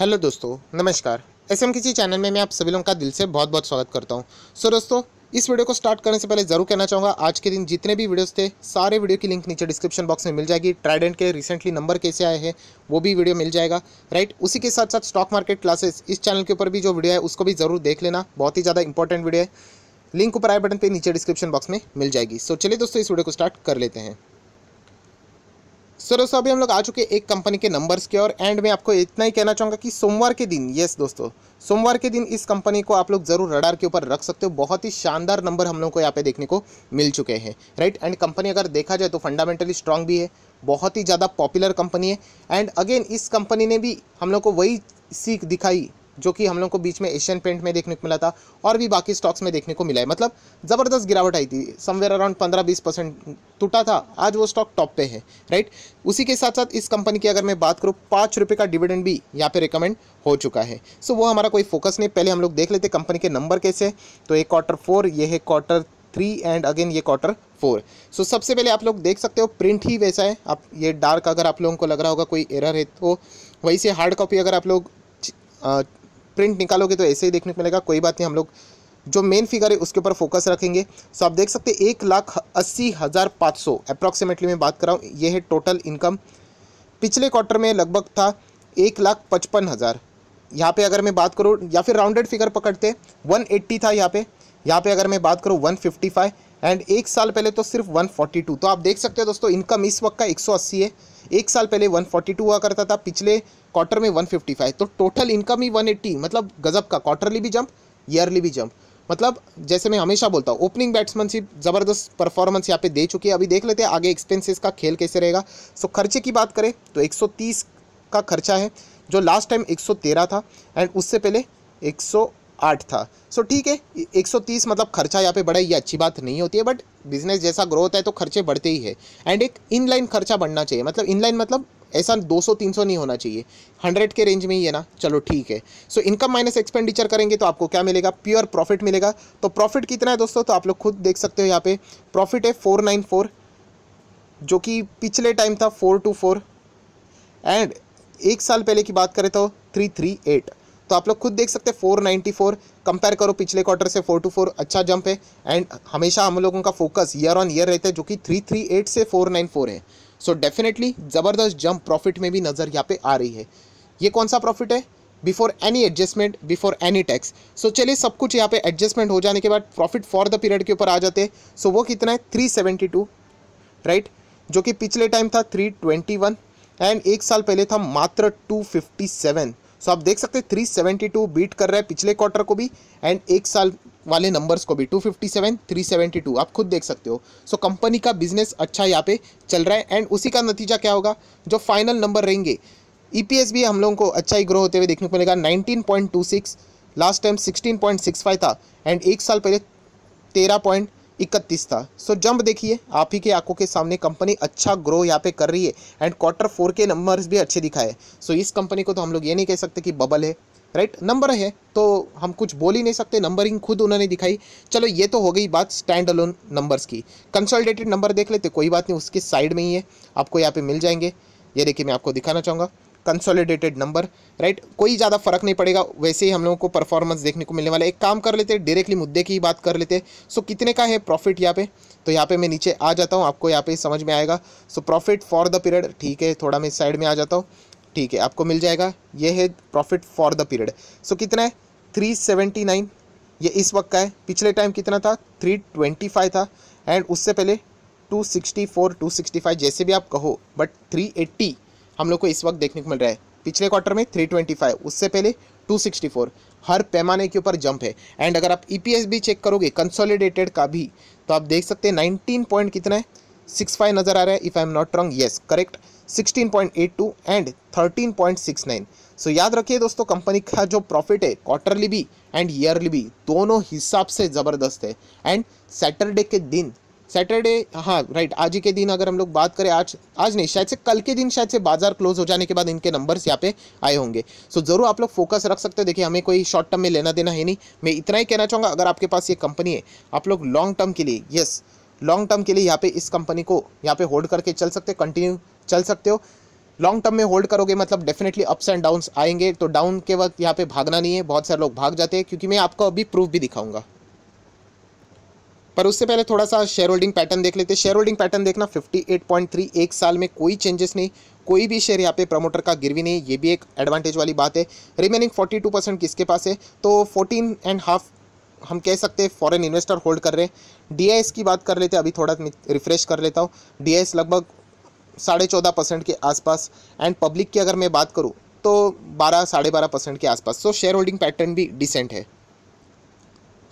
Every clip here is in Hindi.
हेलो दोस्तों नमस्कार एस एम किसी चैनल में मैं आप सभी लोगों का दिल से बहुत बहुत स्वागत करता हूँ सो दोस्तों इस वीडियो को स्टार्ट करने से पहले जरूर कहना चाहूँगा आज के दिन जितने भी वीडियोस थे सारे वीडियो की लिंक नीचे डिस्क्रिप्शन बॉक्स में मिल जाएगी ट्राइडेंट के रिसेंटली नंबर कैसे आए हैं वो भी वीडियो मिल जाएगा राइट उसी के साथ साथ स्टॉक मार्केट क्लासेस इस चैनल के ऊपर भी जो वीडियो है उसको भी जरूर देख लेना बहुत ही ज़्यादा इंपॉर्टेंट वीडियो है लिंक ऊपर आए बटन पर नीचे डिस्क्रिप्शन बॉक्स में मिल जाएगी सो चलिए दोस्तों इस वीडियो को स्टार्ट कर लेते हैं सर दोस्तों अभी हम लोग आ चुके एक कंपनी के नंबर्स के और एंड में आपको इतना ही कहना चाहूँगा कि सोमवार के दिन यस दोस्तों सोमवार के दिन इस कंपनी को आप लोग जरूर रडार के ऊपर रख सकते हो बहुत ही शानदार नंबर हम लोग को यहाँ पे देखने को मिल चुके हैं राइट एंड कंपनी अगर देखा जाए तो फंडामेंटली स्ट्रांग भी है बहुत ही ज़्यादा पॉपुलर कंपनी है एंड अगेन इस कंपनी ने भी हम लोग को वही सीख दिखाई जो कि हम लोग को बीच में एशियन पेंट में देखने को मिला था और भी बाकी स्टॉक्स में देखने को मिला है मतलब ज़बरदस्त गिरावट आई थी समवेयर अराउंड पंद्रह बीस परसेंट टूटा था आज वो स्टॉक टॉप पे है राइट उसी के साथ साथ इस कंपनी की अगर मैं बात करूँ पाँच रुपये का डिविडेंड भी यहाँ पे रिकमेंड हो चुका है सो वो हमारा कोई फोकस नहीं पहले हम लोग देख लेते कंपनी के नंबर कैसे तो ये क्वार्टर फोर ये है क्वार्टर थ्री एंड अगेन ये क्वार्टर फोर सो सबसे पहले आप लोग देख सकते हो प्रिंट ही वैसा है आप ये डार्क अगर आप लोगों को लग रहा होगा कोई एरर है तो वही से हार्ड कॉपी अगर आप लोग प्रिंट निकालोगे तो ऐसे ही देखने को मिलेगा कोई बात नहीं हम लोग जो मेन फिगर है उसके ऊपर फोकस रखेंगे सो आप देख सकते हैं एक लाख अस्सी हज़ार पाँच सौ अप्रॉक्सीमेटली मैं बात कर रहा हूँ ये है टोटल इनकम पिछले क्वार्टर में लगभग था एक लाख पचपन हज़ार यहाँ पर अगर मैं बात करूँ या फिर राउंडेड फिगर पकड़ते वन एट्टी था यहाँ पे यहाँ पे अगर मैं बात करूँ वन फिफ्टी फाइव एंड एक साल पहले तो सिर्फ वन फोर्टी टू तो आप देख सकते हो दोस्तों इनकम इस वक्त का एक सौ अस्सी है एक साल पहले 142 हुआ करता था पिछले क्वार्टर में 155 तो टोटल इनकम ही 180 मतलब गजब का क्वार्टरली भी जंप ईयरली भी जंप मतलब जैसे मैं हमेशा बोलता हूँ ओपनिंग बैट्समैनशिप ज़बरदस्त परफॉर्मेंस यहाँ पे दे चुकी है अभी देख लेते हैं आगे एक्सपेंसिस का खेल कैसे रहेगा सो खर्चे की बात करें तो एक का खर्चा है जो लास्ट टाइम एक था एंड उससे पहले एक आठ था सो so, ठीक है 130 मतलब खर्चा यहाँ पे बढ़ा ये अच्छी बात नहीं होती है बट बिजनेस जैसा ग्रोथ है तो खर्चे बढ़ते ही है एंड एक इनलाइन खर्चा बढ़ना चाहिए मतलब इनलाइन मतलब ऐसा 200 300 नहीं होना चाहिए 100 के रेंज में ही है ना चलो ठीक है सो इनकम माइनस एक्सपेंडिचर करेंगे तो आपको क्या मिलेगा प्योर प्रॉफिट मिलेगा तो प्रॉफिट कितना है दोस्तों तो आप लोग खुद देख सकते हो यहाँ पे प्रॉफिट है 494 जो कि पिछले टाइम था 424 एंड एक साल पहले की बात करें तो थ्री तो आप लोग खुद देख सकते हैं फोर नाइन्टी फोर कंपेयर करो पिछले क्वार्टर से फोर टू फोर अच्छा जंप है एंड हमेशा हम लोगों का फोकस ईयर ऑन ईयर रहता है जो कि थ्री थ्री एट से फोर नाइन फोर है सो डेफिनेटली ज़बरदस्त जंप प्रॉफिट में भी नज़र यहाँ पे आ रही है ये कौन सा प्रॉफिट है before any adjustment before any tax so चलिए सब कुछ यहाँ पे एडजस्टमेंट हो जाने के बाद प्रॉफिट फॉर द पीरियड के ऊपर आ जाते हैं सो so, वो कितना है थ्री सेवेंटी टू राइट जो कि पिछले टाइम था थ्री ट्वेंटी वन एंड एक साल पहले था मात्र टू फिफ्टी सेवन सो आप देख सकते हैं 372 बीट कर रहा है पिछले क्वार्टर को भी एंड एक साल वाले नंबर्स को भी 257, 372 आप खुद देख सकते हो सो so, कंपनी का बिजनेस अच्छा यहाँ पे चल रहा है एंड उसी का नतीजा क्या होगा जो फाइनल नंबर रहेंगे ईपीएस e भी हम लोगों को अच्छा ही ग्रो होते हुए देखने को मिलेगा 19.26 लास्ट टाइम 16.65 था एंड एक साल पहले पॉइंट इकतीस था सो जंप देखिए आप ही के आंखों के सामने कंपनी अच्छा ग्रो यहाँ पे कर रही है एंड क्वार्टर फोर के नंबर्स भी अच्छे दिखाए सो इस कंपनी को तो हम लोग ये नहीं कह सकते कि बबल है राइट नंबर है तो हम कुछ बोल ही नहीं सकते नंबरिंग खुद उन्होंने दिखाई चलो ये तो हो गई बात स्टैंड अलोन नंबर्स की कंसोलिडेटेड नंबर देख लेते कोई बात नहीं उसके साइड में ही है आपको यहाँ पे मिल जाएंगे ये देखिए मैं आपको दिखाना चाहूँगा कंसोलिडेटेड नंबर राइट कोई ज़्यादा फर्क नहीं पड़ेगा वैसे ही हम लोगों को परफॉर्मेंस देखने को मिलने वाला है एक काम कर लेते हैं डायरेक्टली मुद्दे की बात कर लेते हैं सो कितने का है प्रॉफिट यहाँ पे तो यहाँ पे मैं नीचे आ जाता हूँ आपको यहाँ पे समझ में आएगा so profit for the period ठीक है थोड़ा मैं साइड में आ जाता हूँ ठीक है आपको मिल जाएगा ये है profit for the period so कितना है थ्री सेवेंटी नाइन ये इस वक्त का है पिछले टाइम कितना था थ्री ट्वेंटी फाइव था एंड उससे पहले two sixty four two sixty five जैसे भी आप कहो बट थ्री एट्टी हम लोग को इस वक्त देखने को मिल रहा है पिछले क्वार्टर में 325 उससे पहले 264 हर पैमाने के ऊपर जंप है एंड अगर आप ई e भी चेक करोगे कंसोलिडेटेड का भी तो आप देख सकते हैं नाइनटीन पॉइंट कितना है सिक्स फाइव नज़र आ रहा है if I am not wrong yes correct sixteen point eight two and thirteen point six nine so याद रखिए दोस्तों कंपनी का जो प्रॉफिट है क्वार्टरली भी एंड ईयरली भी दोनों हिसाब से ज़बरदस्त है एंड सैटरडे के दिन सैटरडे हाँ राइट आज ही के दिन अगर हम लोग बात करें आज आज नहीं शायद से कल के दिन शायद से बाजार क्लोज हो जाने के बाद इनके नंबर्स यहाँ पे आए होंगे सो so, ज़रूर आप लोग फोकस रख सकते हो देखिए हमें कोई शॉर्ट टर्म में लेना देना है नहीं मैं इतना ही कहना चाहूँगा अगर आपके पास ये कंपनी है आप लोग लॉन्ग टर्म के लिए येस लॉन्ग टर्म के लिए यहाँ पे इस कंपनी को यहाँ पे होल्ड करके चल सकते कंटिन्यू चल सकते हो लॉन्ग टर्म में होल्ड करोगे मतलब डेफिनेटली अप्स एंड डाउन्स आएंगे तो डाउन के वक्त यहाँ पे भागना नहीं है बहुत सारे लोग भाग जाते हैं क्योंकि मैं आपको अभी प्रूफ भी दिखाऊंगा पर उससे पहले थोड़ा सा शेयर होल्डिंग पैटर्न देख लेते हैं शेयर होल्डिंग पैटर्न देखना 58.3 एक साल में कोई चेंजेस नहीं कोई भी शेयर यहाँ पे प्रमोटर का गिरवी नहीं ये भी एक एडवांटेज वाली बात है रिमेनिंग 42 परसेंट किसके पास है तो फोर्टीन एंड हाफ हम कह सकते हैं फॉरेन इन्वेस्टर होल्ड कर रहे हैं डी की बात कर लेते हैं अभी थोड़ा रिफ्रेश कर लेता हूँ डी लगभग साढ़े चौदह परसेंट के आसपास एंड पब्लिक की अगर मैं बात करूँ तो बारह साढ़े बारह परसेंट के आसपास सो शेयर होल्डिंग पैटर्न भी डिसेंट है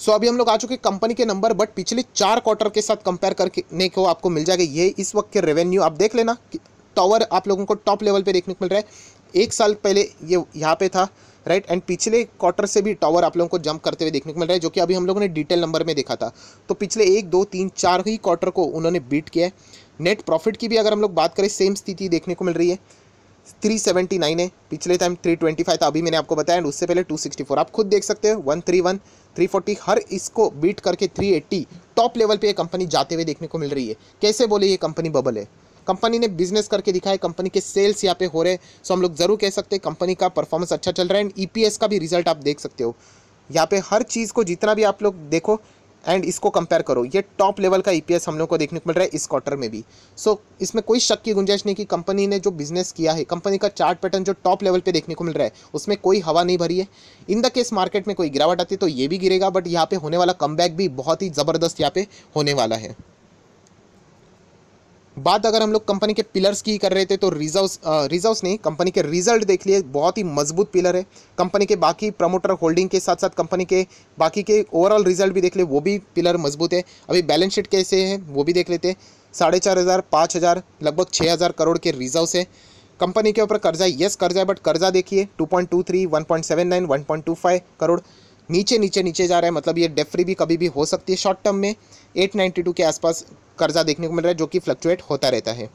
सो अभी हम लोग आ चुके कंपनी के नंबर बट पिछले चार क्वार्टर के साथ कंपेयर करने को आपको मिल जाएगा ये इस वक्त के रेवेन्यू आप देख लेना टावर आप लोगों को टॉप लेवल पे देखने को मिल रहा है एक साल पहले ये यहाँ पे था राइट एंड पिछले क्वार्टर से भी टावर आप लोगों को जंप करते हुए देखने को मिल रहा है जो कि अभी हम लोगों ने डिटेल नंबर में देखा था तो पिछले एक दो तीन चार ही क्वार्टर को उन्होंने बीट किया है नेट प्रॉफिट की भी अगर हम लोग बात करें सेम स्थिति देखने को मिल रही है थ्री सेवेंटी नाइन है पिछले टाइम थ्री ट्वेंटी फाइव था अभी मैंने आपको बताया एंड उससे पहले टू सिक्सटी फोर आप खुद देख सकते हो one three one three forty हर इसको बीट करके थ्री एट्टी टॉप लेवल पे ये कंपनी जाते हुए देखने को मिल रही है कैसे बोले ये कंपनी बबल है कंपनी ने बिजनेस करके है कंपनी के सेल्स यहाँ पे हो रहे हैं सो हम लोग जरूर कह सकते हैं कंपनी का परफॉर्मेंस अच्छा चल रहा है एंड ई e का भी रिजल्ट आप देख सकते हो यहाँ पे हर चीज़ को जितना भी आप लोग देखो एंड इसको कंपेयर करो ये टॉप लेवल का ईपीएस e हम लोग को देखने को मिल रहा है इस क्वार्टर में भी सो so, इसमें कोई शक की गुंजाइश नहीं कि कंपनी ने जो बिजनेस किया है कंपनी का चार्ट पैटर्न जो टॉप लेवल पे देखने को मिल रहा है उसमें कोई हवा नहीं भरी है इन द केस मार्केट में कोई गिरावट आती है तो ये भी गिरेगा बट यहाँ पे होने वाला कम भी बहुत ही ज़बरदस्त यहाँ पे होने वाला है बात अगर हम लोग कंपनी के पिलर्स की कर रहे थे तो रिजर्व्स रिजर्व्स नहीं कंपनी के रिजल्ट देख लिए बहुत ही मजबूत पिलर है कंपनी के बाकी प्रमोटर होल्डिंग के साथ साथ कंपनी के बाकी के ओवरऑल रिजल्ट भी देख लिए वो भी पिलर मजबूत है अभी बैलेंस शीट कैसे है वो भी देख लेते हैं साढ़े चार हज़ार पाँच हज़ार लगभग छः हज़ार करोड़ के रिजर्व्स है कंपनी के ऊपर कर्जा यस कर्जा है बट कर्जा देखिए two point two three one point seven nine one point two five crore नीचे नीचे नीचे जा रहा है मतलब ये डेफ्री भी कभी भी हो सकती है शॉर्ट टर्म में 892 के आसपास कर्जा देखने को मिल रहा है जो कि फ्लक्चुएट होता रहता है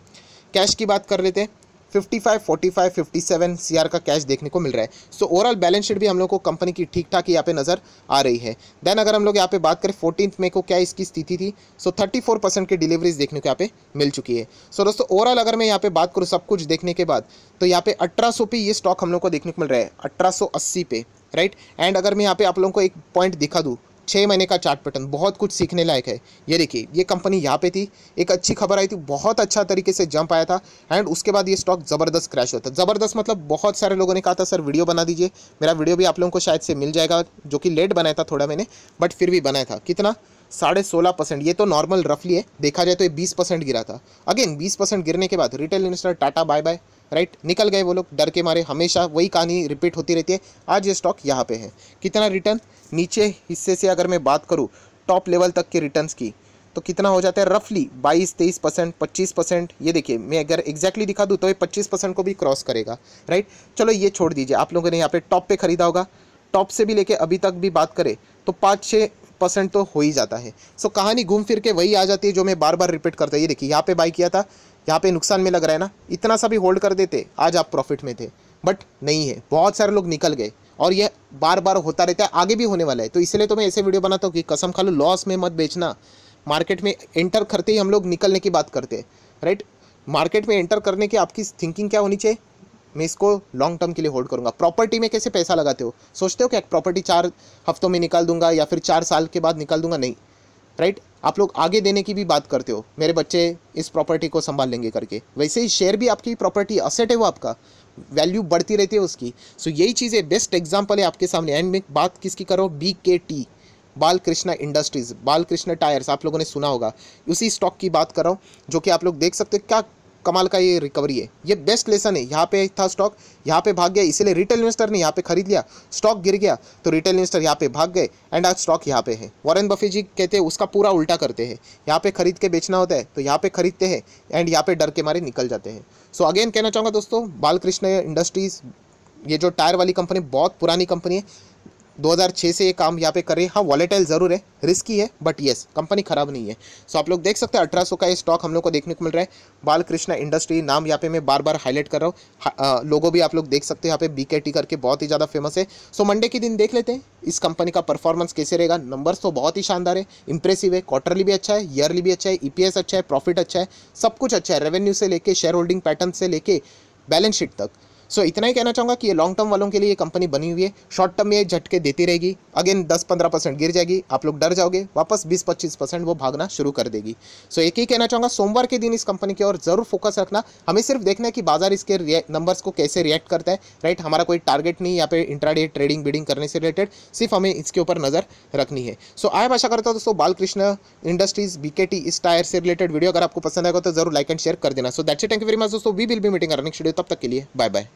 कैश की बात कर लेते हैं 55, 45, 57 सीआर का कैश देखने को मिल रहा है सो ओवरऑल बैलेंस शीट भी हम लोग को कंपनी की ठीक ठाक यहाँ पे नज़र आ रही है देन अगर हम लोग यहाँ पे बात करें फोर्टीन मे को क्या इसकी स्थिति थी सो so, 34 परसेंट की डिलीवरीज देखने को यहाँ पे मिल चुकी है सो so, दोस्तों ओवरऑल अगर मैं यहाँ पे बात करूँ सब कुछ देखने के बाद तो यहाँ पे अठारह पे ये स्टॉक हम लोग को देखने को मिल रहा है अठारह पे राइट एंड अगर मैं यहाँ पे आप लोगों को एक पॉइंट दिखा दूँ छः महीने का चार्ट पैटर्न बहुत कुछ सीखने लायक है ये देखिए ये कंपनी यहाँ पे थी एक अच्छी खबर आई थी बहुत अच्छा तरीके से जंप आया था एंड उसके बाद ये स्टॉक ज़बरदस्त क्रैश होता ज़बरदस्त मतलब बहुत सारे लोगों ने कहा था सर वीडियो बना दीजिए मेरा वीडियो भी आप लोगों को शायद से मिल जाएगा जो कि लेट बनाया था थोड़ा मैंने बट फिर भी बनाया था कितना साढ़े सोलह परसेंट ये तो नॉर्मल रफली है देखा जाए तो ये बीस परसेंट गिरा था अगेन बीस परसेंट गिरने के बाद retail investor Tata bye bye right निकल गए वो लोग डर के मारे हमेशा वही कहानी रिपीट होती रहती है आज ये स्टॉक यहाँ पे है कितना रिटर्न नीचे हिस्से से अगर मैं बात करूँ टॉप लेवल तक के रिटर्न्स की तो कितना हो जाता है रफली 22 तेईस परसेंट पच्चीस परसेंट ये देखिए मैं अगर एग्जैक्टली दिखा दूँ तो ये 25 परसेंट को भी क्रॉस करेगा राइट चलो ये छोड़ दीजिए आप लोगों ने यहाँ पे टॉप पे खरीदा होगा टॉप से भी लेके अभी तक भी बात करें तो पाँच छः परसेंट तो हो ही जाता है सो so, कहानी घूम फिर के वही आ जाती है जो मैं बार बार रिपीट करता है ये देखिए यहाँ पे बाई किया था यहाँ पे नुकसान में लग रहा है ना इतना सा भी होल्ड कर देते आज आप प्रॉफिट में थे बट नहीं है बहुत सारे लोग निकल गए और यह बार बार होता रहता है आगे भी होने वाला है तो इसलिए तो मैं ऐसे वीडियो बनाता हूँ कि कसम खा लो लॉस में मत बेचना मार्केट में एंटर करते ही हम लोग निकलने की बात करते हैं राइट मार्केट में एंटर करने की आपकी थिंकिंग क्या होनी चाहिए मैं इसको लॉन्ग टर्म के लिए होल्ड करूंगा प्रॉपर्टी में कैसे पैसा लगाते हो सोचते हो क्या प्रॉपर्टी चार हफ्तों में निकाल दूंगा या फिर चार साल के बाद निकाल दूंगा नहीं राइट आप लोग आगे देने की भी बात करते हो मेरे बच्चे इस प्रॉपर्टी को संभाल लेंगे करके वैसे ही शेयर भी आपकी प्रॉपर्टी असेट है वो आपका वैल्यू बढ़ती रहती है उसकी सो यही चीज़ें बेस्ट एग्जाम्पल है आपके सामने एंड में बात किसकी करो बी के टी बाल कृष्णा इंडस्ट्रीज बाल कृष्णा टायर्स आप लोगों ने सुना होगा उसी स्टॉक की बात कर रहा हूँ जो कि आप लोग देख सकते हो क्या कमाल का ये रिकवरी है ये बेस्ट लेसन है यहाँ पे था स्टॉक यहाँ पे भाग गया इसीलिए रिटेल इन्वेस्टर ने यहाँ पे खरीद लिया स्टॉक गिर गया तो रिटेल इन्वेस्टर यहाँ पे भाग गए एंड आज स्टॉक यहाँ पे है वॉरेन बफे जी कहते हैं उसका पूरा उल्टा करते हैं यहाँ पे खरीद के बेचना होता है तो यहाँ पे खरीदते हैं एंड यहाँ पे डर के मारे निकल जाते हैं सो so अगेन कहना चाहूँगा दोस्तों बालकृष्ण इंडस्ट्रीज़ ये जो टायर वाली कंपनी बहुत पुरानी कंपनी है 2006 से ये काम यहाँ पे कर रही है हाँ वॉलेटाइल ज़रूर है रिस्की है बट येस कंपनी ख़राब नहीं है सो आप लोग देख सकते हैं अठारह का ये स्टॉक हम लोग को देखने को मिल रहा है बालकृष्ण इंडस्ट्री नाम यहाँ पे मैं बार बार हाईलाइट कर रहा हूँ लोगों भी आप लोग देख सकते हैं यहाँ पे बीकेटी करके बहुत ही ज़्यादा फेमस है सो मंडे के दिन देख लेते हैं इस कंपनी का परफॉर्मेंस कैसे रहेगा नंबर्स तो बहुत ही शानदार है इंप्रेसिव है क्वार्टरली भी अच्छा है ईयरली भी अच्छा है ई e अच्छा है प्रॉफिट अच्छा है सब कुछ अच्छा है रेवेन्यू से लेके शेयर होल्डिंग पैटर्न से लेके बैलेंस शीट तक सो so, इतना ही कहना चाहूँगा कि ये लॉन्ग टर्म वालों के लिए ये कंपनी बनी हुई है शॉर्ट टर्म में झटके देती रहेगी अगेन 10-15 परसेंट गिर जाएगी आप लोग डर जाओगे वापस 20-25 परसेंट वो भागना शुरू कर देगी सो so, एक ही कहना चाहूँगा सोमवार के दिन इस कंपनी की ओर जरूर फोकस रखना हमें सिर्फ देखना है कि बाजार इसके नंबर्स को कैसे रिएक्ट करता है राइट हमारा कोई टारगेट नहीं यहाँ पे इंट्राडे ट्रेडिंग बिडिंग करने से रिलेटेड सिर्फ हमें इसके ऊपर नज़र रखनी है सो so, आशा करता हूँ दोस्तों बालकृष्ण इंडस्ट्रीज बीकेटी इस टायर से रिलेटेड वीडियो अगर आपको पसंद आएगा तो जरूर लाइक एंड शेयर कर देना so that's thank you very much दोस्तों we will be meeting earning schedule तब तक के लिए बाय बाय